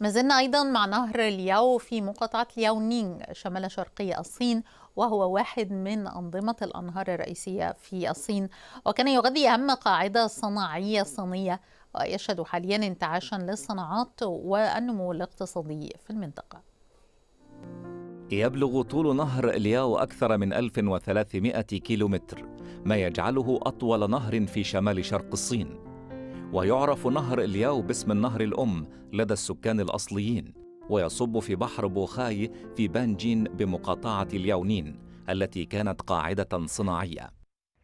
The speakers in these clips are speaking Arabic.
ما زلنا أيضا مع نهر اليو في مقاطعة لياونينغ شمال شرقي الصين وهو واحد من أنظمة الأنهار الرئيسية في الصين وكان يغذي أهم قاعدة صناعية صينية ويشهد حاليا انتعاشا للصناعات والنمو الاقتصادي في المنطقة يبلغ طول نهر الياو أكثر من 1300 كيلومتر ما يجعله أطول نهر في شمال شرق الصين ويعرف نهر الياو باسم النهر الأم لدى السكان الأصليين ويصب في بحر بوخاي في بانجين بمقاطعة الياونين التي كانت قاعدة صناعية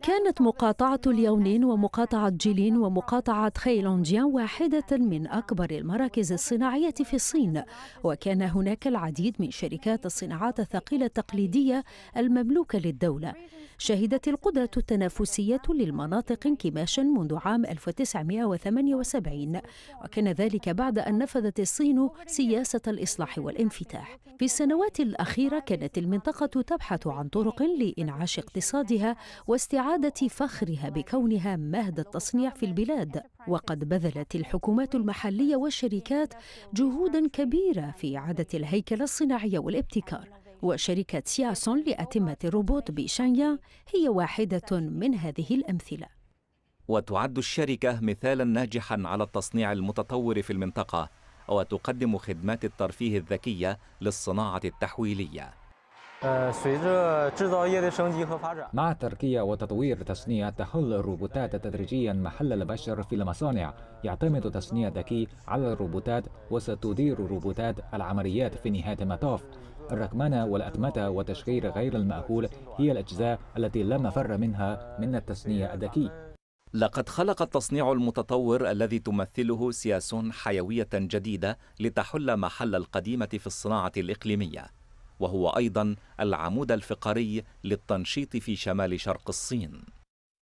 كانت مقاطعة اليونين ومقاطعة جيلين ومقاطعة خيلونجيان واحدة من أكبر المراكز الصناعية في الصين وكان هناك العديد من شركات الصناعات الثقيلة التقليدية المملوكة للدولة شهدت القدرة التنافسية للمناطق انكماشا منذ عام 1978 وكان ذلك بعد أن نفذت الصين سياسة الإصلاح والانفتاح في السنوات الأخيرة كانت المنطقة تبحث عن طرق لإنعاش اقتصادها واستعادة وإعادة فخرها بكونها مهد التصنيع في البلاد وقد بذلت الحكومات المحلية والشركات جهودا كبيرة في إعادة الهيكلة الصناعية والابتكار وشركة سياسون لأتمة الروبوت بشانيا هي واحدة من هذه الأمثلة وتعد الشركة مثالا ناجحا على التصنيع المتطور في المنطقة وتقدم خدمات الترفيه الذكية للصناعة التحويلية مع تركيا وتطوير تصنيع تحل الروبوتات تدريجيا محل البشر في المصانع يعتمد تصنيع ذكي على الروبوتات وستدير روبوتات العمليات في نهاية المطاف الرقمنة والأتمتة وتشغيل غير المأهول هي الأجزاء التي لا مفر منها من التصنيع الذكي لقد خلق التصنيع المتطور الذي تمثله سياسون حيوية جديدة لتحل محل القديمة في الصناعة الإقليمية وهو أيضا العمود الفقري للتنشيط في شمال شرق الصين